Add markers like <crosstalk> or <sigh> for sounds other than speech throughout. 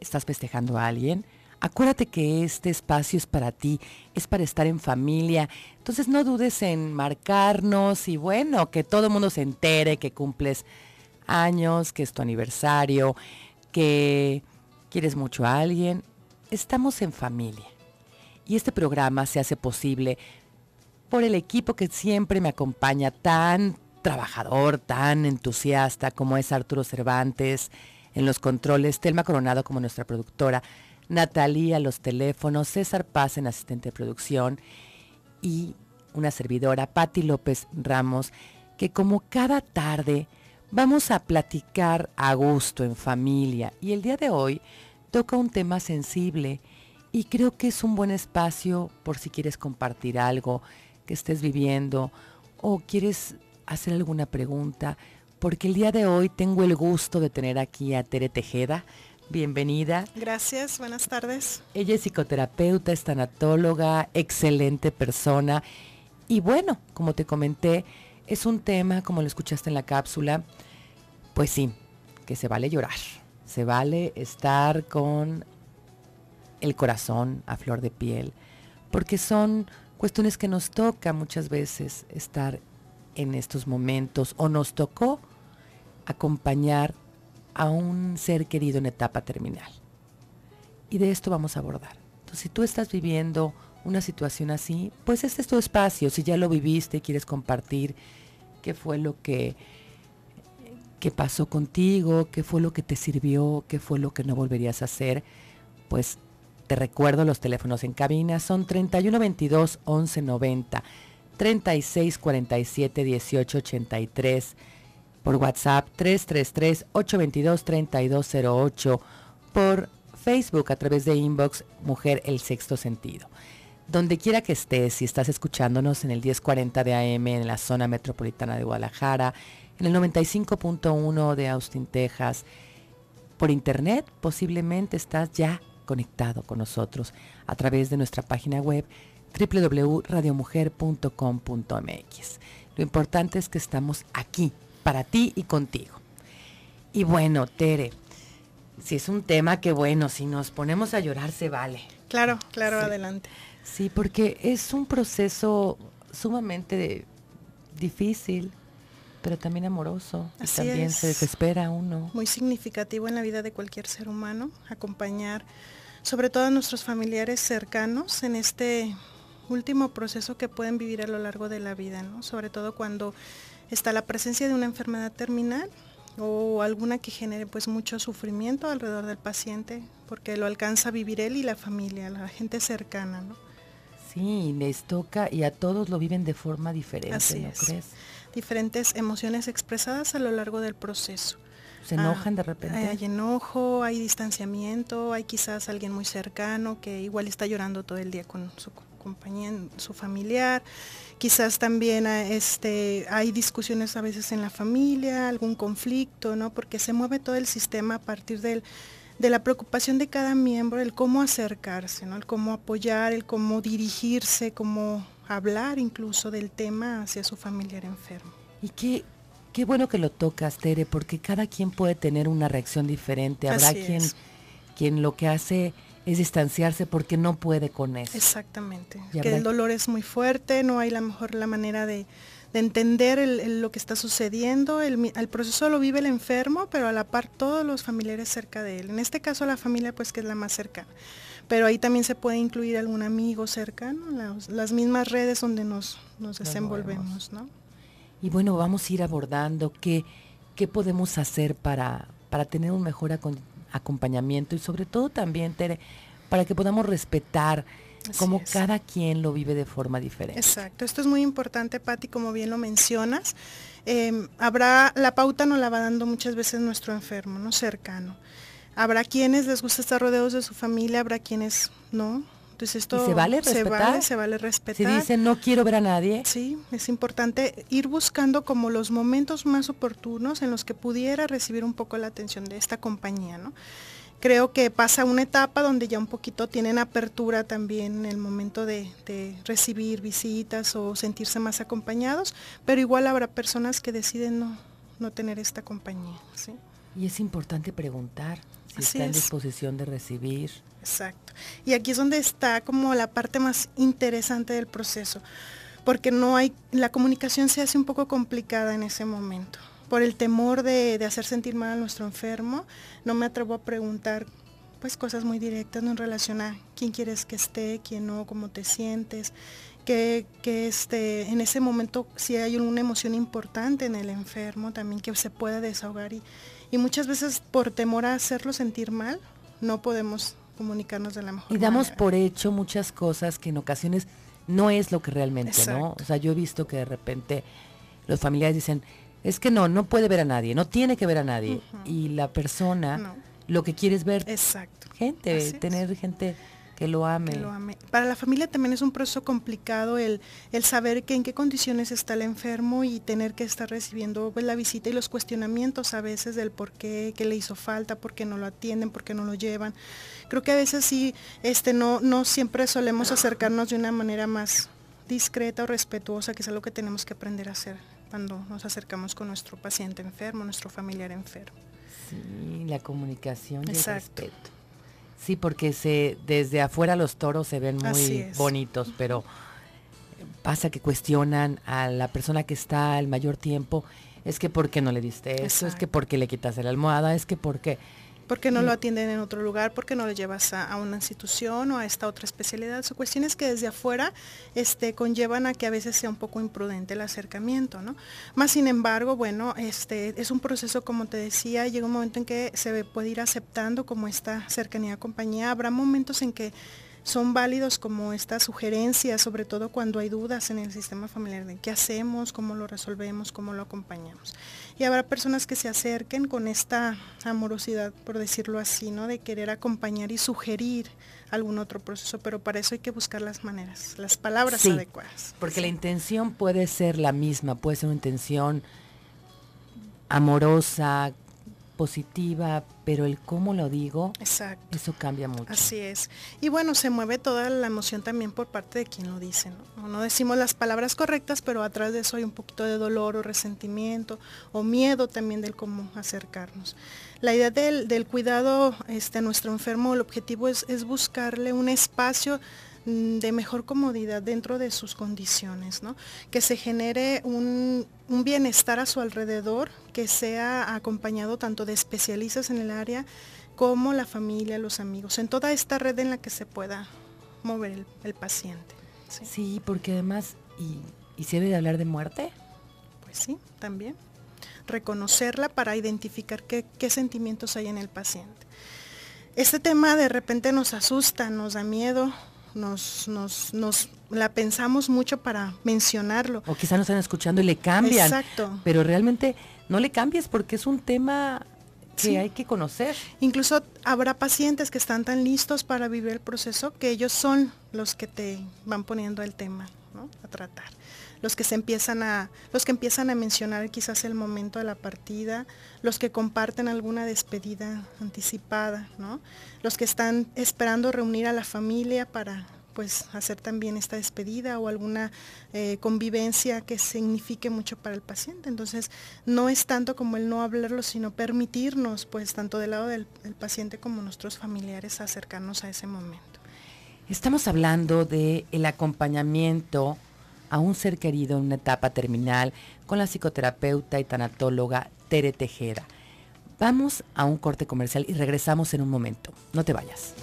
estás festejando a alguien, acuérdate que este espacio es para ti, es para estar en familia. Entonces no dudes en marcarnos y bueno, que todo el mundo se entere que cumples años, que es tu aniversario, que quieres mucho a alguien. Estamos en familia. Y este programa se hace posible por el equipo que siempre me acompaña, tan trabajador, tan entusiasta como es Arturo Cervantes, en los controles, Telma Coronado como nuestra productora, Natalia los teléfonos, César Paz en asistente de producción y una servidora, Patti López Ramos, que como cada tarde vamos a platicar a gusto, en familia, y el día de hoy toca un tema sensible y creo que es un buen espacio por si quieres compartir algo que estés viviendo o quieres hacer alguna pregunta porque el día de hoy tengo el gusto de tener aquí a Tere Tejeda. Bienvenida. Gracias, buenas tardes. Ella es psicoterapeuta, estanatóloga, excelente persona. Y bueno, como te comenté, es un tema, como lo escuchaste en la cápsula, pues sí, que se vale llorar, se vale estar con el corazón a flor de piel, porque son cuestiones que nos toca muchas veces estar en estos momentos o nos tocó acompañar a un ser querido en etapa terminal. Y de esto vamos a abordar. Entonces, si tú estás viviendo una situación así, pues este es tu espacio. Si ya lo viviste y quieres compartir qué fue lo que, que pasó contigo, qué fue lo que te sirvió, qué fue lo que no volverías a hacer, pues te recuerdo los teléfonos en cabina son 3122 1190, 3647 1883 por WhatsApp 333-822-3208, por Facebook a través de inbox Mujer El Sexto Sentido. Donde quiera que estés, si estás escuchándonos en el 1040 de AM en la zona metropolitana de Guadalajara, en el 95.1 de Austin, Texas, por internet posiblemente estás ya conectado con nosotros a través de nuestra página web www.radiomujer.com.mx. Lo importante es que estamos aquí para ti y contigo. Y bueno, Tere, si es un tema que bueno, si nos ponemos a llorar se vale. Claro, claro, adelante. Sí, porque es un proceso sumamente difícil, pero también amoroso. Así y también se desespera uno. Muy significativo en la vida de cualquier ser humano, acompañar sobre todo a nuestros familiares cercanos en este último proceso que pueden vivir a lo largo de la vida, ¿no? Sobre todo cuando está la presencia de una enfermedad terminal o alguna que genere pues mucho sufrimiento alrededor del paciente, porque lo alcanza a vivir él y la familia, la gente cercana, ¿no? Sí, les toca y a todos lo viven de forma diferente, ¿no Diferentes emociones expresadas a lo largo del proceso. ¿Se ah, enojan de repente? Hay, enojo, hay distanciamiento, hay quizás alguien muy cercano que igual está llorando todo el día con su compañía, su familiar Quizás también ah, este, hay discusiones a veces en la familia, algún conflicto, ¿no? Porque se mueve todo el sistema a partir de la preocupación de cada miembro, el cómo acercarse, ¿no? El cómo apoyar, el cómo dirigirse, cómo hablar incluso del tema hacia su familiar enfermo. Y qué, qué bueno que lo tocas, Tere, porque cada quien puede tener una reacción diferente. Habrá quien, quien lo que hace es distanciarse porque no puede con eso. Exactamente, que el dolor es muy fuerte, no hay la mejor la manera de, entender lo que está sucediendo. El, proceso lo vive el enfermo, pero a la par todos los familiares cerca de él. En este caso la familia pues que es la más cercana. Pero ahí también se puede incluir algún amigo cercano, las, mismas redes donde nos, desenvolvemos. Y bueno, vamos a ir abordando qué, qué podemos hacer para, para tener un mejor acondicionamiento, acompañamiento y sobre todo también, para que podamos respetar como cada quien lo vive de forma diferente. Exacto, esto es muy importante, Patti, como bien lo mencionas. Em, habrá, la pauta nos la va dando muchas veces nuestro enfermo, ¿no? Cercano. Habrá quienes les gusta estar rodeados de su familia, habrá quienes no, entonces esto se vale Se vale, respetar. Si dicen no quiero ver a nadie. Sí, es importante ir buscando como los momentos más oportunos en los que pudiera recibir un poco la atención de esta compañía, ¿no? creo que pasa una etapa donde ya un poquito tienen apertura también en el momento de, recibir visitas o sentirse más acompañados, pero igual habrá personas que deciden no, tener esta compañía. ¿sí? Y es importante preguntar si está en disposición de recibir. Exacto. Y aquí es donde está como la parte más interesante del proceso, porque no hay, la comunicación se hace un poco complicada en ese momento. Por el temor de, hacer sentir mal a nuestro enfermo, no me atrevo a preguntar pues cosas muy directas en relación a quién quieres que esté, quién no, cómo te sientes, que, este, en ese momento si hay una emoción importante en el enfermo también que se pueda desahogar y muchas veces por temor a hacerlo sentir mal no podemos comunicarnos de la mejor Y damos por hecho muchas cosas que en ocasiones no es lo que realmente, ¿no? O sea, yo he visto que de repente los familiares dicen, es que no, no puede ver a nadie, no tiene que ver a nadie. Y la persona lo que quiere es ver gente, tener gente que lo ame. Para la familia también es un proceso complicado el, saber que en qué condiciones está el enfermo y tener que estar recibiendo pues, la visita y los cuestionamientos a veces del por qué, qué le hizo falta, por qué no lo atienden, por qué no lo llevan. Creo que a veces sí, este, no, no siempre solemos acercarnos de una manera más discreta o respetuosa, que es algo que tenemos que aprender a hacer cuando nos acercamos con nuestro paciente enfermo, nuestro familiar enfermo. Sí, la comunicación y el respeto. Sí, porque se, desde afuera los toros se ven muy bonitos, pero pasa que cuestionan a la persona que está el mayor tiempo, es que porque no le diste eso, es que porque le quitaste la almohada, es que ¿por qué? ¿Por qué no lo atienden en otro lugar? ¿Por qué no lo llevas a, una institución o a esta otra especialidad? Son cuestiones que desde afuera este, conllevan a que a veces sea un poco imprudente el acercamiento, ¿no? Más sin embargo, bueno, este, es un proceso, como te decía, llega un momento en que se puede ir aceptando como esta cercanía a compañía. Habrá momentos en que son válidos como esta sugerencia, sobre todo cuando hay dudas en el sistema familiar de qué hacemos, cómo lo resolvemos, cómo lo acompañamos. Y habrá personas que se acerquen con esta amorosidad, por decirlo así, ¿no? De querer acompañar y sugerir algún otro proceso, pero para eso hay que buscar las maneras, las palabras adecuadas. Porque la intención puede ser la misma, puede ser una intención amorosa, positiva, pero el cómo lo digo, eso cambia mucho. Así es. Y bueno, se mueve toda la emoción también por parte de quien lo dice, ¿no? decimos las palabras correctas, pero atrás de eso hay un poquito de dolor o resentimiento o miedo también del cómo acercarnos. La idea del, cuidado este, a nuestro enfermo, el objetivo es, es buscarle un espacio Mm, de mejor comodidad dentro de sus condiciones, que se genere un, bienestar a su alrededor, que sea acompañado tanto de especialistas en el área como la familia, los amigos, en toda esta red en la que se pueda mover el, paciente. ¿sí? porque además, ¿y, se debe de hablar de muerte? Pues sí, también. Reconocerla para identificar qué, qué sentimientos hay en el paciente. Este tema de repente nos asusta, nos da miedo, nos, nos, nos la pensamos mucho para mencionarlo. O quizás nos están escuchando y le cambian. Exacto. Pero realmente no le cambies porque es un tema que hay que conocer. Incluso habrá pacientes que están tan listos para vivir el proceso que ellos son los que te van poniendo el tema a tratar los que se empiezan a, los que empiezan a mencionar quizás el momento de la partida, los que comparten alguna despedida anticipada, ¿no? Los que están esperando reunir a la familia para pues hacer también esta despedida o alguna eh, convivencia que signifique mucho para el paciente. Entonces, no es tanto como el no hablarlo, sino permitirnos, pues tanto del lado del, paciente como nuestros familiares acercarnos a ese momento. Estamos hablando de el acompañamiento a un ser querido en una etapa terminal con la psicoterapeuta y tanatóloga Tere Tejeda. Vamos a un corte comercial y regresamos en un momento. No te vayas.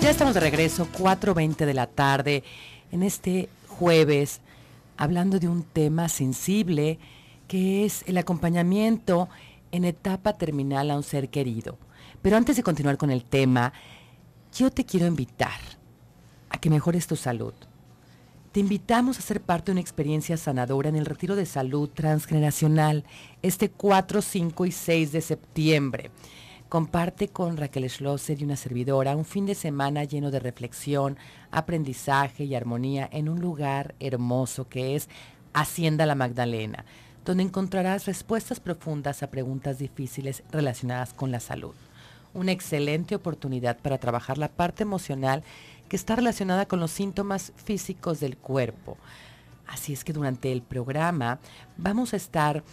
Ya estamos de regreso, 4.20 de la tarde, en este jueves, hablando de un tema sensible, que es el acompañamiento en etapa terminal a un ser querido. Pero antes de continuar con el tema, yo te quiero invitar a que mejores tu salud. Te invitamos a ser parte de una experiencia sanadora en el Retiro de Salud Transgeneracional este 4, 5 y 6 de septiembre. Comparte con Raquel Schlosser y una servidora un fin de semana lleno de reflexión, aprendizaje y armonía en un lugar hermoso que es Hacienda La Magdalena donde encontrarás respuestas profundas a preguntas difíciles relacionadas con la salud. Una excelente oportunidad para trabajar la parte emocional que está relacionada con los síntomas físicos del cuerpo. Así es que durante el programa vamos a estar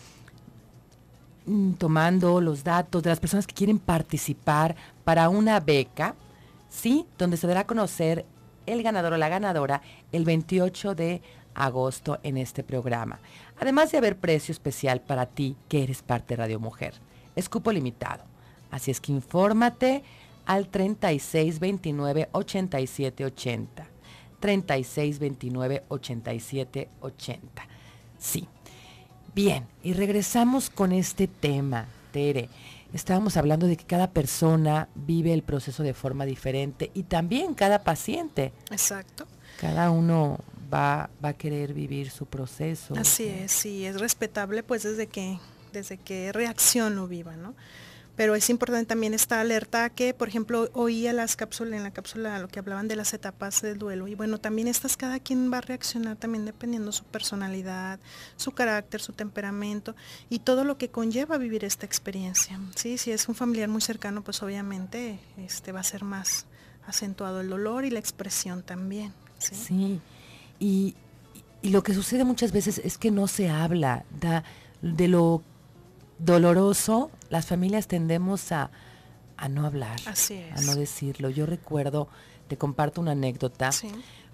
mm, tomando los datos de las personas que quieren participar para una beca, ¿sí? Donde se dará a conocer el ganador o la ganadora el 28 de agosto en este programa. Además de haber precio especial para ti que eres parte de Radio Mujer. Es cupo limitado. Así es que infórmate al 3629-8780. 3629-8780. Sí. Bien, y regresamos con este tema, Tere. Estábamos hablando de que cada persona vive el proceso de forma diferente y también cada paciente. Exacto. Cada uno va, a querer vivir su proceso. Así es, y es respetable pues desde que, desde que reacción viva, ¿no? pero es importante también esta alerta que, por ejemplo, oía las cápsulas, en la cápsula lo que hablaban de las etapas del duelo. Y bueno, también estas cada quien va a reaccionar también dependiendo su personalidad, su carácter, su temperamento y todo lo que conlleva vivir esta experiencia. Sí, si es un familiar muy cercano, pues obviamente este va a ser más acentuado el dolor y la expresión también. sí. Y, lo que sucede muchas veces es que no se habla de lo doloroso. Las familias tendemos a, no hablar, a no decirlo. Yo recuerdo, te comparto una anécdota.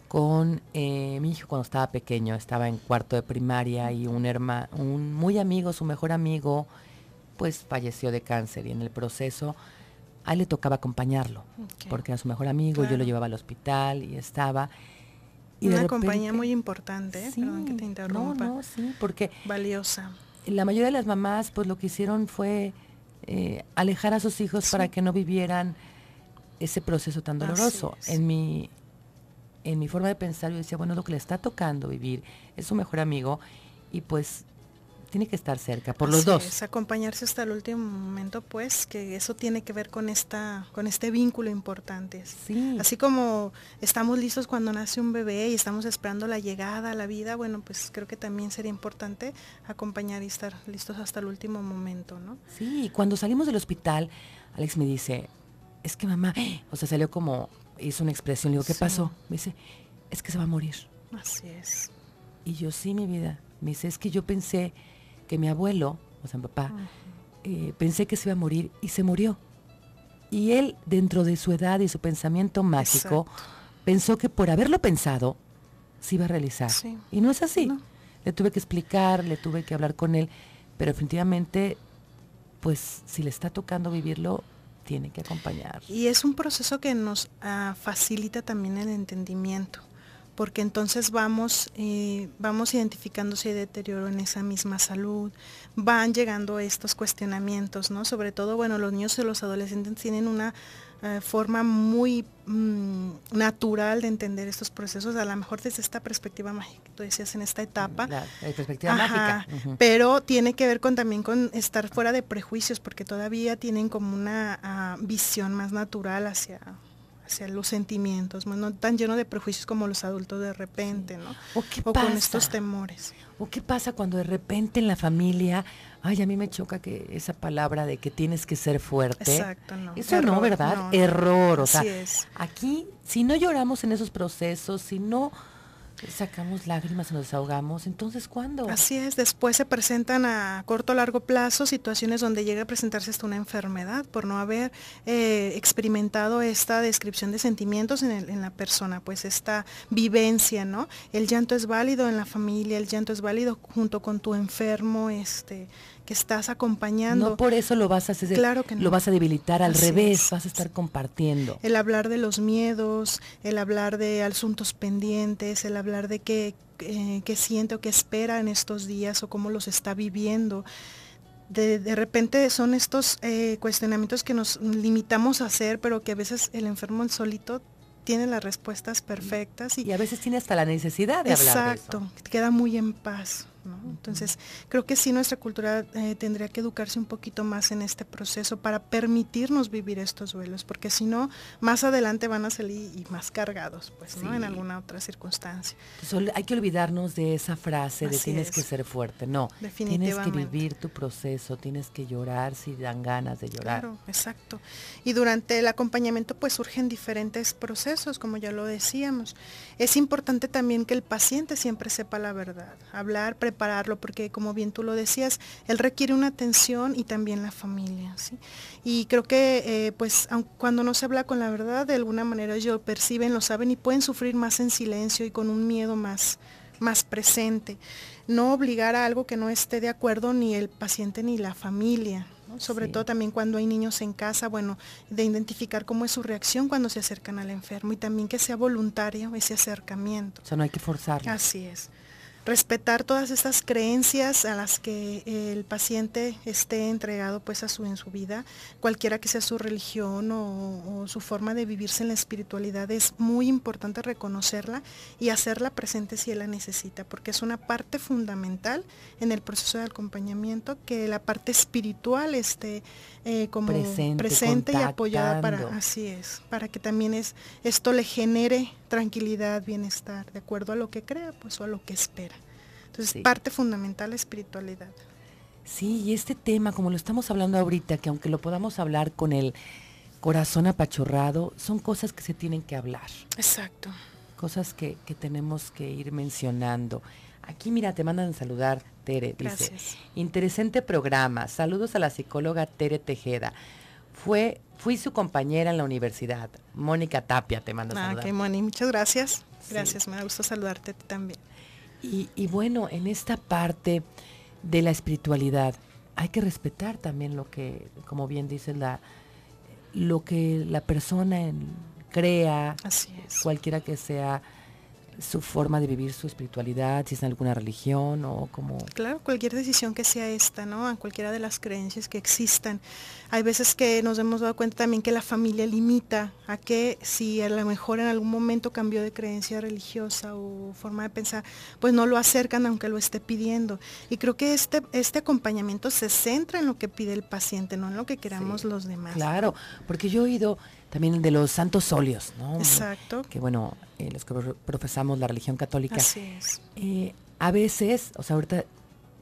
Con eh, mi hijo cuando estaba pequeño, estaba en cuarto de primaria y un hermano, un muy amigo, su mejor amigo, pues falleció de cáncer y en el proceso a él le tocaba acompañarlo, porque era su mejor amigo, yo lo llevaba al hospital y estaba. Y Una compañía muy importante, perdón que te interrumpa. porque... Valiosa. La mayoría de las mamás, pues lo que hicieron fue eh, alejar a sus hijos para que no vivieran ese proceso tan doloroso. En mi, en mi forma de pensar, yo decía, bueno, lo que le está tocando vivir es su mejor amigo y pues tiene que estar cerca, por los dos. acompañarse hasta el último momento, pues, que eso tiene que ver con esta, con este vínculo importante. Sí. Así como estamos listos cuando nace un bebé y estamos esperando la llegada a la vida, bueno, pues creo que también sería importante acompañar y estar listos hasta el último momento, ¿no? Sí, cuando salimos del hospital, Alex me dice, es que mamá, o sea, salió como, hizo una expresión, le digo, ¿qué pasó? Me dice, es que se va a morir. Así es. Y yo, sí, mi vida. Me dice, es que yo pensé que mi abuelo, o sea, mi papá, eh, pensé que se iba a morir y se murió. Y él, dentro de su edad y su pensamiento mágico, pensó que por haberlo pensado, se iba a realizar. Y no es así. Le tuve que explicar, le tuve que hablar con él, pero definitivamente, pues si le está tocando vivirlo, tiene que acompañar. Y es un proceso que nos ah, facilita también el entendimiento porque entonces vamos, eh, vamos identificando si hay deterioro en esa misma salud, van llegando estos cuestionamientos, ¿no? Sobre todo, bueno, los niños y los adolescentes tienen una eh, forma muy mm, natural de entender estos procesos, a lo mejor desde esta perspectiva mágica, tú decías en esta etapa. La, perspectiva mágica. Pero tiene que ver con también con estar fuera de prejuicios, porque todavía tienen como una ah, visión más natural hacia los sentimientos, no tan lleno de prejuicios como los adultos de repente, ¿no? O, qué pasa? con estos temores. ¿O qué pasa cuando de repente en la familia, ay, a mí me choca que esa palabra de que tienes que ser fuerte? Exacto, no. Eso no, ¿verdad? Error, o sea, aquí si no lloramos en esos procesos, si no Sacamos lágrimas, nos ahogamos. Entonces, ¿cuándo? Así es, después se presentan a corto o largo plazo situaciones donde llega a presentarse hasta una enfermedad por no haber eh, experimentado esta descripción de sentimientos en, en, la persona, pues esta vivencia, ¿no? El llanto es válido en la familia, el llanto es válido junto con tu enfermo, este, estás acompañando. No por eso lo vas a hacer, lo vas a debilitar al revés, vas a estar compartiendo. El hablar de los miedos, el hablar de asuntos pendientes, el hablar de qué, eh, siente o qué espera en estos días o cómo los está viviendo. De, repente son estos eh, cuestionamientos que nos limitamos a hacer, pero que a veces el enfermo en solito tiene las respuestas perfectas. Y, a veces tiene hasta la necesidad de exacto, hablar. Exacto, queda muy en paz. Entonces, creo que sí nuestra cultura eh, tendría que educarse un poquito más en este proceso para permitirnos vivir estos duelos, porque si no, más adelante van a salir y más cargados, pues, En alguna otra circunstancia. Pues, hay que olvidarnos de esa frase de tienes que ser fuerte, no. Tienes que vivir tu proceso, tienes que llorar si dan ganas de llorar. Claro, exacto. Y durante el acompañamiento, pues, surgen diferentes procesos, como ya lo decíamos. Es importante también que el paciente siempre sepa la verdad, hablar, pararlo porque como bien tú lo decías, él requiere una atención y también la familia. Y creo que eh, pues cuando no se habla con la verdad, de alguna manera ellos perciben, lo saben y pueden sufrir más en silencio y con un miedo más, más presente. No obligar a algo que no esté de acuerdo ni el paciente ni la familia. Sobre todo también cuando hay niños en casa, bueno, de identificar cómo es su reacción cuando se acercan al enfermo y también que sea voluntario ese acercamiento. O sea, no hay que forzarlo. Así es respetar todas estas creencias a las que el paciente esté entregado pues a su, en su vida, cualquiera que sea su religión o, su forma de vivirse en la espiritualidad, es muy importante reconocerla y hacerla presente si él la necesita, porque es una parte fundamental en el proceso de acompañamiento que la parte espiritual esté eh, como presente, y apoyada para, así es, para que también esto le genere tranquilidad, bienestar, de acuerdo a lo que crea, pues o a lo que espera. Entonces, parte fundamental la espiritualidad. Sí, y este tema, como lo estamos hablando ahorita, que aunque lo podamos hablar con el corazón apachurrado, son cosas que se tienen que hablar. Exacto. Cosas que, tenemos que ir mencionando. Aquí, mira, te mandan a saludar, Tere. Gracias. interesante programa. Saludos a la psicóloga Tere Tejeda. Fue, fui su compañera en la universidad. Mónica Tapia te manda ah, saludar. muchas gracias. Gracias, me da gusto saludarte también. Y, bueno, en esta parte de la espiritualidad hay que respetar también lo que, como bien dice la, lo que la persona crea, cualquiera que sea su forma de vivir su espiritualidad, si es en alguna religión o como... Claro, cualquier decisión que sea esta, ¿no? En cualquiera de las creencias que existan. Hay veces que nos hemos dado cuenta también que la familia limita a que si a lo mejor en algún momento cambió de creencia religiosa o forma de pensar, pues no lo acercan aunque lo esté pidiendo. Y creo que este, este acompañamiento se centra en lo que pide el paciente, no en lo que queramos los demás. Claro, porque yo he oído también el de los santos óleos, ¿no? Exacto. Que bueno, eh, los que profesamos la religión católica. Así es. Eh, a veces, o sea, ahorita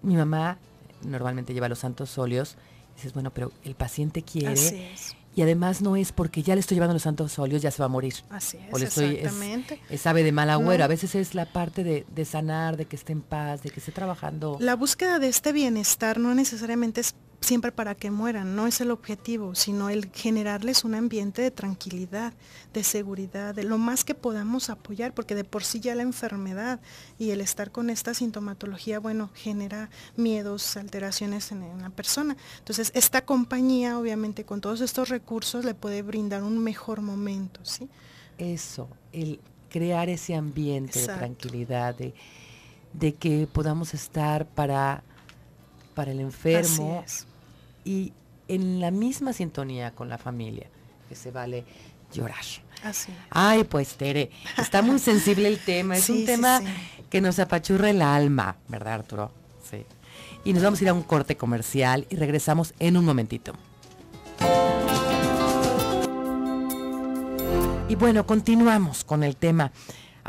mi mamá normalmente lleva los santos óleos. dices, bueno, pero el paciente quiere. Así es. Y además no es porque ya le estoy llevando los santos óleos, ya se va a morir. Así es. O le estoy, exactamente. Es, de mal agüero. A veces es la parte de, sanar, de que esté en paz, de que esté trabajando. La búsqueda de este bienestar no necesariamente es siempre para que mueran, no es el objetivo, sino el generarles un ambiente de tranquilidad, de seguridad, de lo más que podamos apoyar, porque de por sí ya la enfermedad y el estar con esta sintomatología, bueno, genera miedos, alteraciones en, la persona. Entonces, esta compañía, obviamente, con todos estos recursos, le puede brindar un mejor momento, ¿sí? Eso, el crear ese ambiente de tranquilidad, de, que podamos estar para para el enfermo, y en la misma sintonía con la familia, que se vale llorar. Así. Ah, Ay, pues Tere, está muy <laughs> sensible el tema, es un tema que nos apachurra el alma, ¿verdad Arturo? Sí. Y nos vamos a ir a un corte comercial y regresamos en un momentito. Y bueno, continuamos con el tema.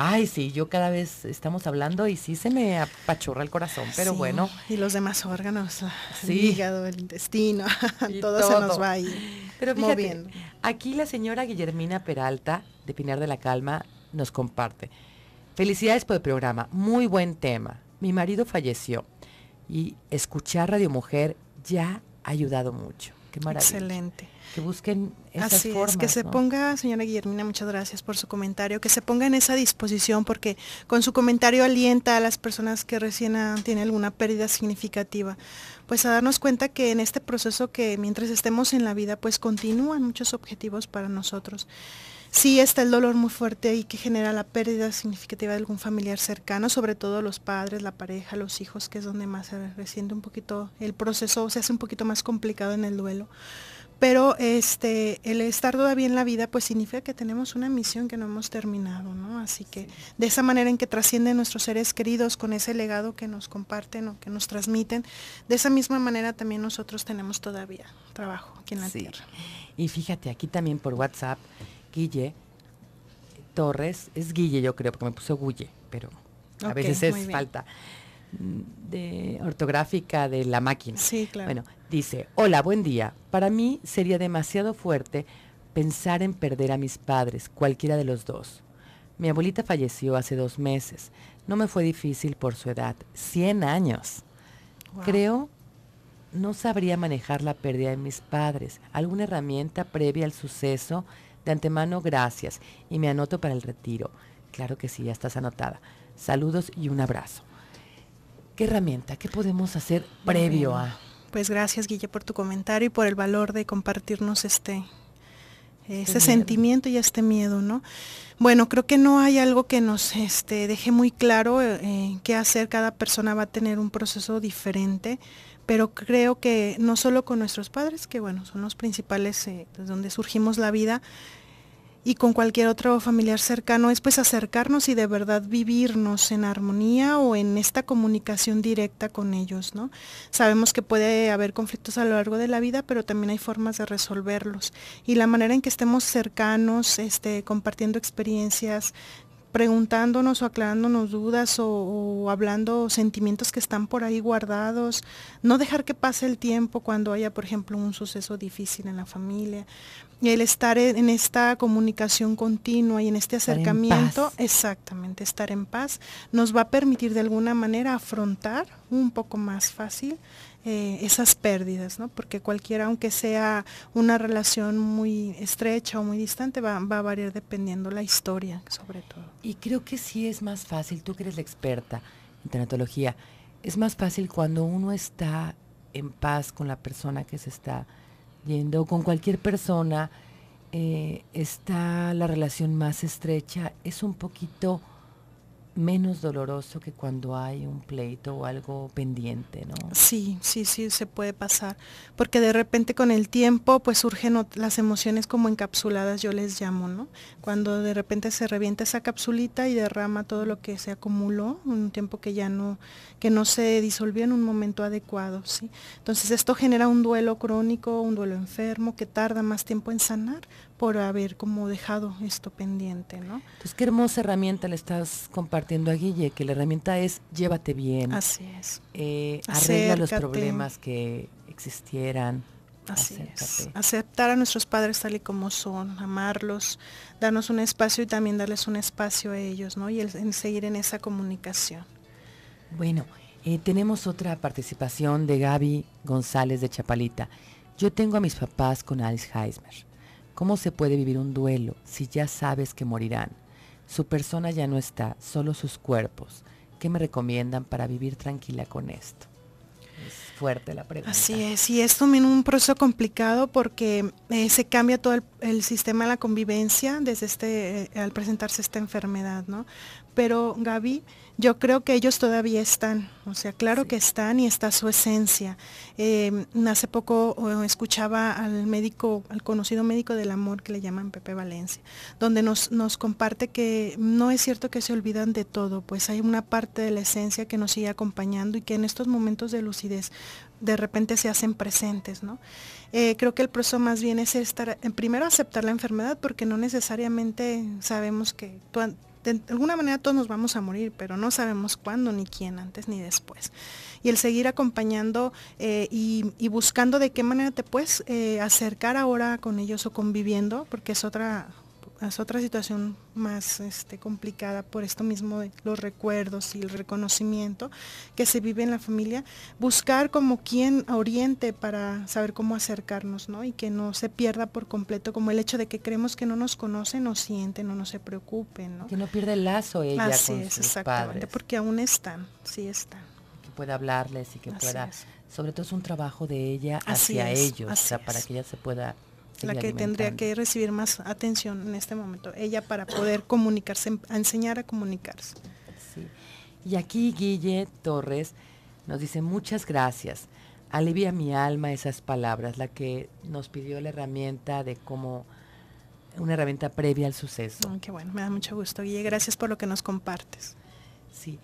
Ay, sí, yo cada vez estamos hablando y sí se me apachurra el corazón, pero bueno. Y los demás órganos, ah, el hígado, el intestino, <laughs> todo, se nos va ahí pero fíjate, Aquí la señora Guillermina Peralta, de Pinar de la Calma, nos comparte. Felicidades por el programa, muy buen tema. Mi marido falleció y escuchar Radio Mujer ya ha ayudado mucho. Qué maravilla. Excelente. Que busquen Así es, que se ponga, señora Guillermina, muchas gracias por su comentario, que se ponga en esa disposición porque con su comentario alienta a las personas que recién tienen alguna pérdida significativa, pues a darnos cuenta que en este proceso que mientras estemos en la vida, pues continúan muchos objetivos para nosotros. Sí está el dolor muy fuerte y que genera la pérdida significativa de algún familiar cercano, sobre todo los padres, la pareja, los hijos, que es donde más se resiente un poquito, el proceso se hace un poquito más complicado en el duelo pero este, el estar todavía en la vida pues significa que tenemos una misión que no hemos terminado, ¿no? Así que de esa manera en que trascienden nuestros seres queridos con ese legado que nos comparten o que nos transmiten, de esa misma manera también nosotros tenemos todavía trabajo aquí en la Tierra. Y fíjate, aquí también por WhatsApp, Guille Torres, es Guille yo creo, porque me puso Guille, pero a veces es falta de ortográfica de la máquina. Sí, claro. Bueno, dice, hola, buen día. Para mí sería demasiado fuerte pensar en perder a mis padres, cualquiera de los dos. Mi abuelita falleció hace dos meses. No me fue difícil por su edad, 100 años. Creo no sabría manejar la pérdida de mis padres. ¿Alguna herramienta previa al suceso? De antemano, gracias. Y me anoto para el retiro. Claro que sí, ya estás anotada. Saludos y un abrazo. ¿Qué herramienta? ¿Qué podemos hacer previo a? Pues gracias, Guille, por tu comentario y por el valor de compartirnos este, ese este sentimiento y este miedo, ¿no? Bueno, creo que no hay algo que nos este, deje muy claro eh, eh, qué hacer. Cada persona va a tener un proceso diferente, pero creo que no solo con nuestros padres, que bueno, son los principales eh, donde surgimos la vida, y con cualquier otro familiar cercano es pues acercarnos y de verdad vivirnos en armonía o en esta comunicación directa con ellos, ¿no? Sabemos que puede haber conflictos a lo largo de la vida, pero también hay formas de resolverlos y la manera en que estemos cercanos, este, compartiendo experiencias, preguntándonos o aclarándonos dudas o, hablando sentimientos que están por ahí guardados, no dejar que pase el tiempo cuando haya, por ejemplo, un suceso difícil en la familia, Y el estar en esta comunicación continua y en este acercamiento, exactamente, estar en paz, nos va a permitir de alguna manera afrontar un poco más fácil eh, esas pérdidas, ¿no? Porque cualquiera, aunque sea una relación muy estrecha o muy distante, va, va, a variar dependiendo la historia, sobre todo. Y creo que sí es más fácil, tú que eres la experta en tanatología, es más fácil cuando uno está en paz con la persona que se está viendo, con cualquier persona, eh, está la relación más estrecha, es un poquito menos doloroso que cuando hay un pleito o algo pendiente, ¿no? Sí, sí, sí, se puede pasar, porque de repente con el tiempo pues surgen las emociones como encapsuladas, yo les llamo, ¿no? Cuando de repente se revienta esa capsulita y derrama todo lo que se acumuló, un tiempo que ya no, que no se disolvió en un momento adecuado, ¿sí? Entonces esto genera un duelo crónico, un duelo enfermo que tarda más tiempo en sanar, por haber como dejado esto pendiente, ¿no? Entonces, qué hermosa herramienta le estás compartiendo a Guille, que la herramienta es llévate bien. Así eh, arregla los problemas que existieran. Aceptar a nuestros padres tal y como son, amarlos, darnos un espacio y también darles un espacio a ellos, ¿no? Y en seguir en esa comunicación. Bueno, eh, tenemos otra participación de Gaby González de Chapalita. Yo tengo a mis papás con Alzheimer. ¿Cómo se puede vivir un duelo si ya sabes que morirán? Su persona ya no está, solo sus cuerpos. ¿Qué me recomiendan para vivir tranquila con esto? Es fuerte la pregunta. Así es, y es también un proceso complicado porque eh, se cambia todo el, sistema de la convivencia desde este, eh, al presentarse esta enfermedad, ¿no? pero Gaby, yo creo que ellos todavía están, o sea, claro que están y está su esencia. Em, hace poco escuchaba al médico, al conocido médico del amor que le llaman Pepe Valencia, donde nos, nos comparte que no es cierto que se olvidan de todo, pues hay una parte de la esencia que nos sigue acompañando y que en estos momentos de lucidez de repente se hacen presentes, ¿no? Eh, creo que el proceso más bien es estar, primero aceptar la enfermedad porque no necesariamente sabemos que de alguna manera todos nos vamos a morir, pero no sabemos cuándo, ni quién, antes ni después. Y el seguir acompañando eh, y, buscando de qué manera te puedes eh, acercar ahora con ellos o conviviendo, porque es otra, es otra situación más este, complicada por esto mismo de los recuerdos y el reconocimiento que se vive en la familia, buscar como quien oriente para saber cómo acercarnos, ¿no? Y que no se pierda por completo como el hecho de que creemos que no nos conocen o sienten o no se preocupen, ¿no? Que no pierda el lazo ella Así es, exactamente, porque aún están, sí están. Que pueda hablarles y que pueda... Sobre todo es un trabajo de ella hacia ellos, o sea, para que ella se pueda la que tendría que recibir más atención en este momento, ella para poder comunicarse, em, a enseñar a comunicarse. Y aquí Guille Torres nos dice muchas gracias. Alivia mi alma esas palabras, la que nos pidió la herramienta de cómo, una herramienta previa al suceso. Mm, qué bueno, me da mucho gusto, Guille. Gracias por lo que nos compartes. Sí.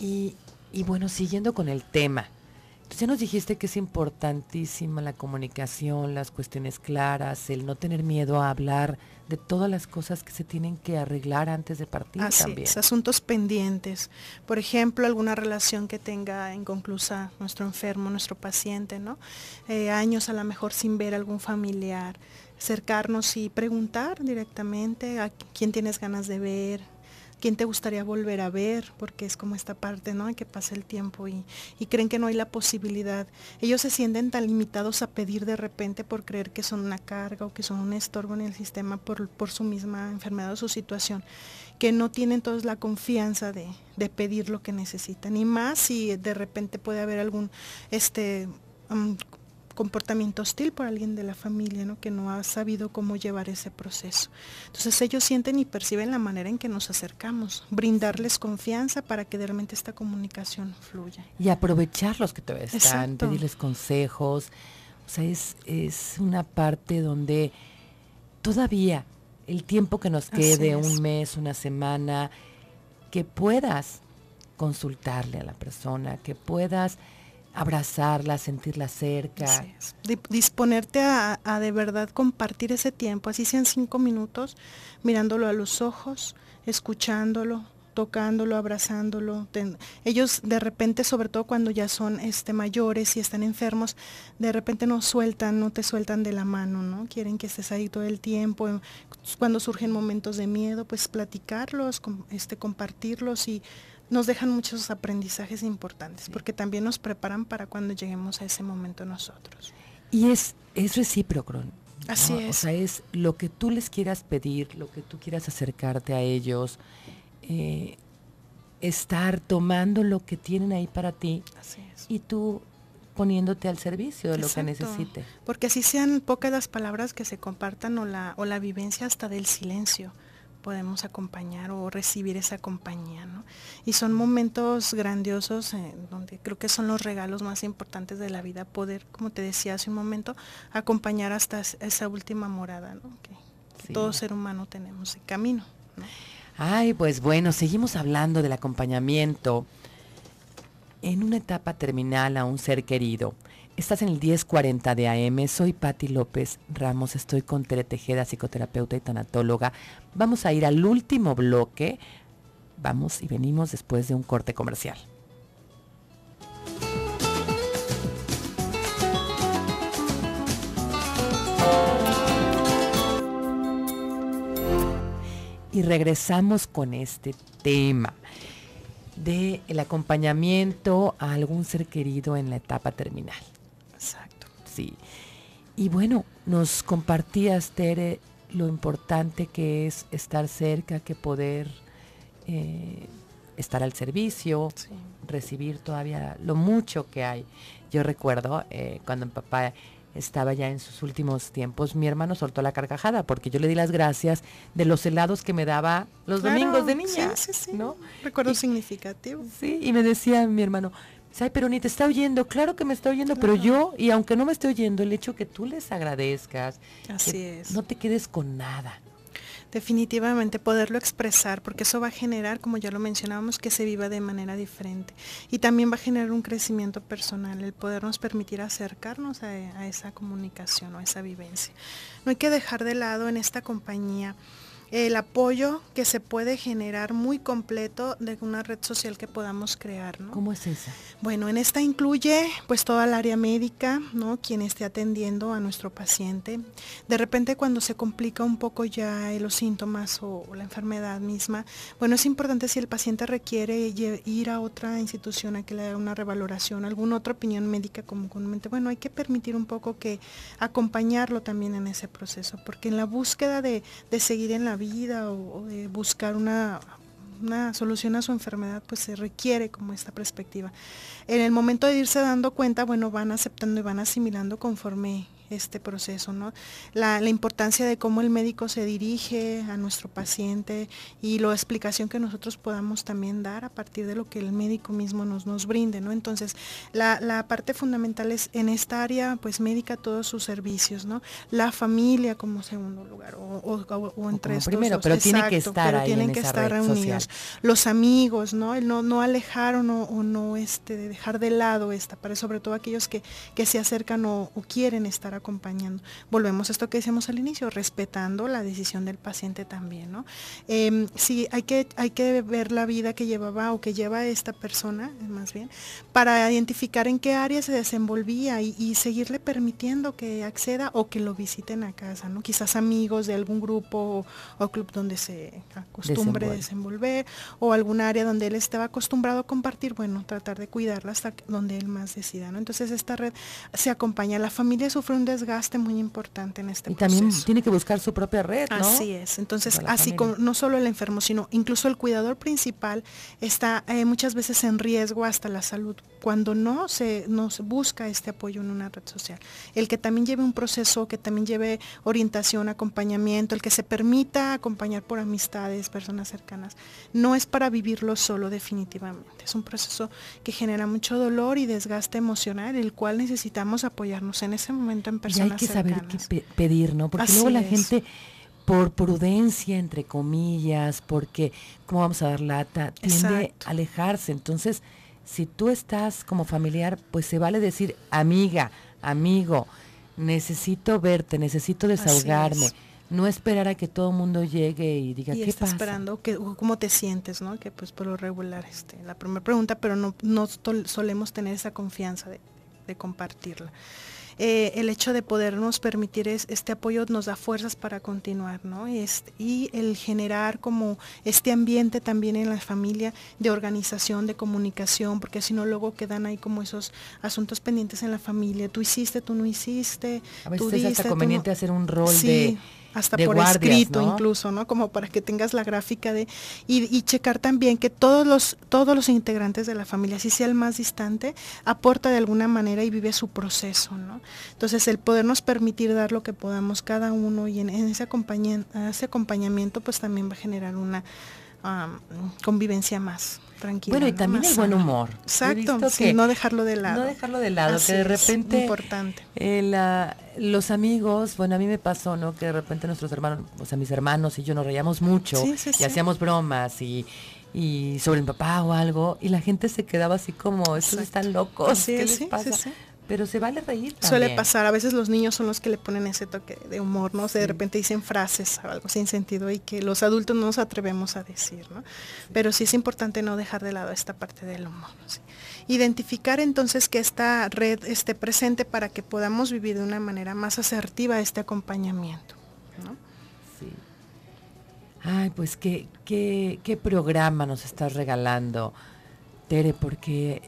Y, y bueno, siguiendo con el tema, ya nos dijiste que es importantísima la comunicación, las cuestiones claras, el no tener miedo a hablar de todas las cosas que se tienen que arreglar antes de partir también. asuntos pendientes. Por ejemplo, alguna relación que tenga inconclusa nuestro enfermo, nuestro paciente, ¿no? Eh, años a lo mejor sin ver a algún familiar. Acercarnos y preguntar directamente a quién tienes ganas de ver, quién te gustaría volver a ver, porque es como esta parte, ¿no? que pasa el tiempo y, y, creen que no hay la posibilidad. Ellos se sienten tan limitados a pedir de repente por creer que son una carga o que son un estorbo en el sistema por, su misma enfermedad o su situación, que no tienen todos la confianza de, pedir lo que necesitan. Y más si de repente puede haber algún, este, mm, comportamiento hostil por alguien de la familia, ¿no? que no ha sabido cómo llevar ese proceso. Entonces ellos sienten y perciben la manera en que nos acercamos, brindarles confianza para que realmente esta comunicación fluya. Y aprovecharlos que todavía están, pedirles consejos. O sea, es, es una parte donde todavía el tiempo que nos quede, un mes, una semana, que puedas consultarle a la persona, que puedas abrazarla, sentirla cerca. Disponerte a, de verdad compartir ese tiempo, así sean cinco minutos, mirándolo a los ojos, escuchándolo, tocándolo, abrazándolo. ellos de repente, sobre todo cuando ya son este, mayores y están enfermos, de repente no sueltan, no te sueltan de la mano, ¿no? Quieren que estés ahí todo el tiempo. Cuando surgen momentos de miedo, pues platicarlos, este, compartirlos y nos dejan muchos aprendizajes importantes, porque también nos preparan para cuando lleguemos a ese momento nosotros. Y es, es recíproco. Así es. O sea, es lo que tú les quieras pedir, lo que tú quieras acercarte a ellos, eh, estar tomando lo que tienen ahí para ti. Así es. Y tú poniéndote al servicio de lo que necesite. Porque así sean pocas las palabras que se compartan o la vivencia hasta del silencio podemos acompañar o recibir esa compañía, ¿no? Y son momentos grandiosos donde creo que son los regalos más importantes de la vida, poder, como te decía hace un momento, acompañar hasta esa última morada, ¿no? todo ser humano tenemos el camino. Ay, pues bueno, seguimos hablando del acompañamiento en una etapa terminal a un ser querido. Estás en el 1040 de AM, soy Patti López Ramos, estoy con Tere psicoterapeuta y tanatóloga. Vamos a ir al último bloque, vamos y venimos después de un corte comercial. Y regresamos con este tema de el acompañamiento a algún ser querido en la etapa terminal. Y, bueno, nos compartías, Tere, lo importante que es estar cerca, que poder eh, estar al servicio, recibir todavía lo mucho que hay. Yo recuerdo eh, cuando mi papá estaba ya en sus últimos tiempos, mi hermano soltó la carcajada porque yo le di las gracias de los helados que me daba los domingos de niña. Sí, sí, sí. ¿no? Recuerdo significativo. Sí, y me decía mi hermano, ay, pero ni te está oyendo, claro que me está oyendo, pero yo, y aunque no me esté oyendo, el hecho que tú les agradezcas, no te quedes con nada. Definitivamente poderlo expresar, porque eso va a generar, como ya lo mencionábamos, que se viva de manera diferente. Y también va a generar un crecimiento personal, el podernos permitir acercarnos a, a esa comunicación o a esa vivencia. No hay que dejar de lado en esta compañía el apoyo que se puede generar muy completo de una red social que podamos crear. ¿Cómo es esa? Bueno, en esta incluye pues toda el área médica, ¿no? quien esté atendiendo a nuestro paciente. De repente cuando se complica un poco ya los síntomas o, la enfermedad misma, bueno, es importante si el paciente requiere ir a otra institución a que le haga una revaloración, alguna otra opinión médica como comúnmente, bueno, hay que permitir un poco que acompañarlo también en ese proceso, porque en la búsqueda de seguir en la vida o, de buscar una, una solución a su enfermedad, pues se requiere como esta perspectiva. En el momento de irse dando cuenta, bueno, van aceptando y van asimilando conforme este proceso, ¿no? La, importancia de cómo el médico se dirige a nuestro paciente y la explicación que nosotros podamos también dar a partir de lo que el médico mismo nos, nos brinde, ¿no? Entonces, la, parte fundamental es en esta área, pues médica, todos sus servicios, ¿no? La familia como segundo lugar o, o, entre estos primero, pero tiene que estar ahí tienen en que esa estar red Social. Los amigos, ¿no? no, no alejar o no, o no este, dejar de lado esta, sobre todo aquellos que se acercan o quieren estar acompañando. Volvemos a esto que decíamos al inicio, respetando la decisión del paciente también, ¿no? Em, sí, hay que, hay que ver la vida que llevaba o que lleva esta persona, más bien, para identificar en qué área se desenvolvía y, seguirle permitiendo que acceda o que lo visiten a casa, ¿no? Quizás amigos de algún grupo o, club donde se acostumbre a desenvolver o algún área donde él estaba acostumbrado a compartir, bueno, tratar de cuidarla hasta donde él más decida, ¿no? Entonces esta red se acompaña, la familia sufre un desgaste muy importante en este proceso. Y también tiene que buscar su propia red, ¿no? Así es. Entonces, así como no solo el enfermo, sino incluso el cuidador principal está eh, muchas veces en riesgo hasta la salud cuando no se nos busca este apoyo en una red social. El que también lleve un proceso, que también lleve orientación, acompañamiento, el que se permita acompañar por amistades, personas cercanas, no es para vivirlo solo definitivamente. Es un proceso que genera mucho dolor y desgaste emocional, el cual necesitamos apoyarnos en ese momento y hay que saber qué pedir, ¿no? Porque luego la gente por prudencia, entre comillas, porque cómo vamos a dar lata, tiende a alejarse. Entonces, si tú estás como familiar, pues se vale decir, amiga, amigo, necesito verte, necesito desahogarme. No esperar a que todo el mundo llegue y diga, ¿qué está pasa? esperando cómo te sientes, ¿no? Que pues por lo regular, este, la primera pregunta, pero no, no solemos tener esa confianza de, de compartirla. Eh, el hecho de podernos permitir este apoyo nos da fuerzas para continuar, ¿no? Y, y el generar como este ambiente también en la familia de organización, de comunicación, porque si no luego quedan ahí como esos asuntos pendientes en la familia, tú hiciste, tú no hiciste, tú diste, hasta conveniente hacer un rol de hasta por escrito incluso, ¿no? Como para que tengas la gráfica de y, checar también que todos los todos los integrantes de la familia, si sea el más distante, aporta de alguna manera y vive su proceso, ¿no? Entonces el podernos permitir dar lo que podamos cada uno y en, ese, acompañamiento, ese acompañamiento pues también va a generar una convivencia más. Tranquila, bueno, y también el buen humor. Exacto, no dejarlo de lado. No dejarlo de lado, que de repente es, importante. Ah, los amigos, bueno, a mí me pasó, ¿no? Que de repente nuestros hermanos, o sea, mis hermanos y yo nos reíamos mucho y hacíamos bromas y, sobre mi papá o algo, y la gente se quedaba así como, estos están locos, ¿qué les pasa? pero se vale reír. También. Suele pasar, a veces los niños son los que le ponen ese toque de humor, ¿no? O De repente dicen frases o algo sin sentido y que los adultos no nos atrevemos a decir, ¿no? Pero sí es importante no dejar de lado esta parte del humor. ¿sí? identificar entonces que esta red esté presente para que podamos vivir de una manera más asertiva este acompañamiento. Ay, pues qué, qué, qué programa nos estás regalando, Tere, porque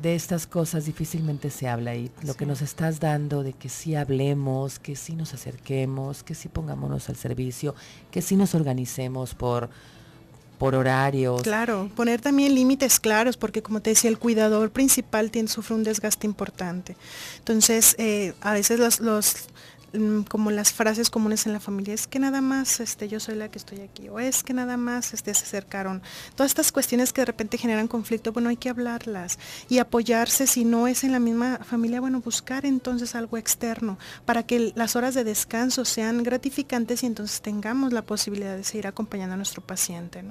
de estas cosas difícilmente se habla y lo que nos estás dando de que sí hablemos, que sí nos acerquemos, que sí pongámonos al servicio, que sí nos organicemos por por horarios. Claro, poner también límites claros, porque como te decía, el cuidador principal sufre un desgaste importante. Entonces, eh, a veces los Mm, como las frases comunes en la familia, es que nada más este, yo soy la que estoy aquí, o es que nada más este, se acercaron. Todas estas cuestiones que de repente generan conflicto, bueno, hay que hablarlas y apoyarse, si no es en la misma familia, bueno, buscar entonces algo externo para que las horas de descanso sean gratificantes y entonces tengamos la posibilidad de seguir acompañando a nuestro paciente.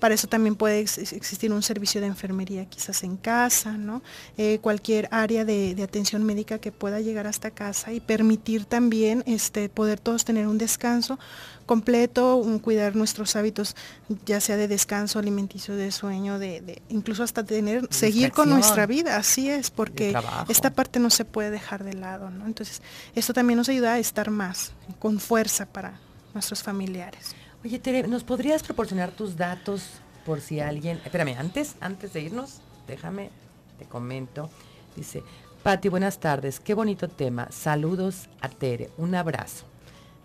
Para eso también puede existir un servicio de enfermería quizás en casa, ¿no? Eh, cualquier área de atención médica que pueda llegar hasta casa y permitir también bien este, poder todos tener un descanso completo, un, cuidar nuestros hábitos, ya sea de descanso, alimenticio, de sueño, de, incluso hasta tener, seguir con nuestra vida, así es, porque esta parte no se puede dejar de lado, ¿no? Entonces, esto también nos ayuda a estar más, con fuerza para nuestros familiares. Oye, Tere, ¿nos podrías proporcionar tus datos por si alguien, espérame, antes, antes de irnos, déjame, te comento, dice, Pati, buenas tardes. Qué bonito tema. Saludos a Tere. Un abrazo.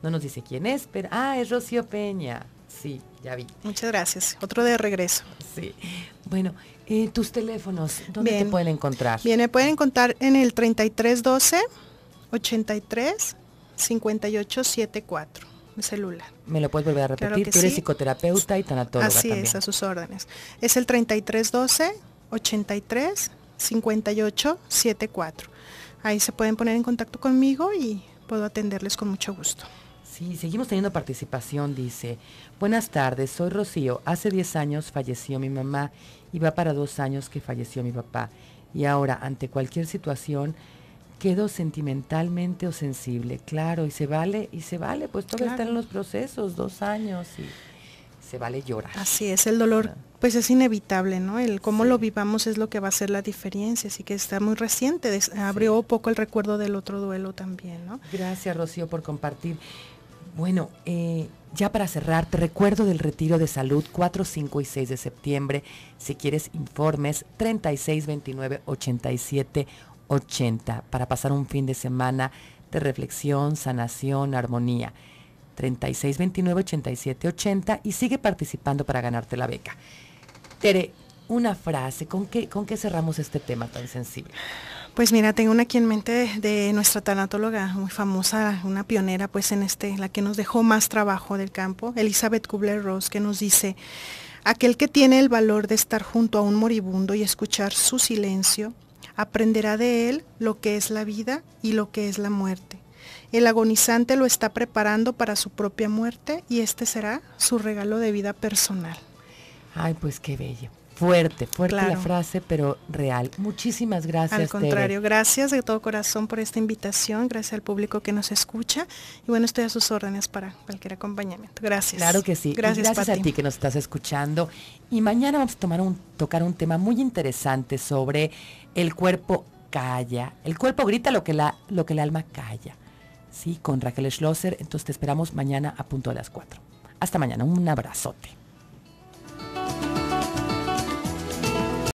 No nos dice quién es, pero... Ah, es Rocío Peña. Sí, ya vi. Muchas gracias. Otro de regreso. Sí. Bueno, eh, tus teléfonos, ¿dónde te pueden encontrar? Bien, me pueden encontrar en el 3312 83 5874, mi celular. ¿Me lo puedes volver a repetir? Tú eres psicoterapeuta y tanatóloga Así es, a sus órdenes. Es el 3312 83 5874. Ahí se pueden poner en contacto conmigo y puedo atenderles con mucho gusto. Sí, seguimos teniendo participación, dice. Buenas tardes, soy Rocío. Hace 10 años falleció mi mamá y va para dos años que falleció mi papá. Y ahora, ante cualquier situación, quedo sentimentalmente o sensible. Claro, y se vale, y se vale, pues todo están en los procesos, dos años y se vale llorar. Así es, el dolor ah pues es inevitable, ¿no? El cómo lo vivamos es lo que va a hacer la diferencia, así que está muy reciente, abrió poco el recuerdo del otro duelo también, ¿no? Gracias, Rocío, por compartir. Bueno, eh, ya para cerrar, te recuerdo del retiro de salud 4, 5 y 6 de septiembre. Si quieres informes, 36, 29, 87, para pasar un fin de semana de reflexión, sanación, armonía. 36, 29, 87, 80 y sigue participando para ganarte la beca. Tere, una frase, ¿con qué, ¿con cerramos este tema tan sensible? Pues mira, tengo una aquí en mente de, de, nuestra tanatóloga muy famosa, una pionera pues en este, la que nos dejó más trabajo del campo, Elizabeth Kubler-Ross, que nos dice, aquel que tiene el valor de estar junto a un moribundo y escuchar su silencio, aprenderá de él lo que es la vida y lo que es la muerte. El agonizante lo está preparando para su propia muerte y este será su regalo de vida personal. Ay, pues qué bello. Fuerte, fuerte la frase, pero real. Muchísimas gracias. Al contrario, gracias de todo corazón por esta invitación, gracias al público que nos escucha y bueno, estoy a sus órdenes para cualquier acompañamiento. Gracias. Claro que sí. Gracias, a ti que nos estás escuchando. Y mañana vamos a tocar un tema muy interesante sobre el cuerpo calla. El cuerpo grita lo que, la, lo que el alma calla. Sí, con Raquel Schlosser. Entonces te esperamos mañana a punto de las 4. Hasta mañana. Un abrazote.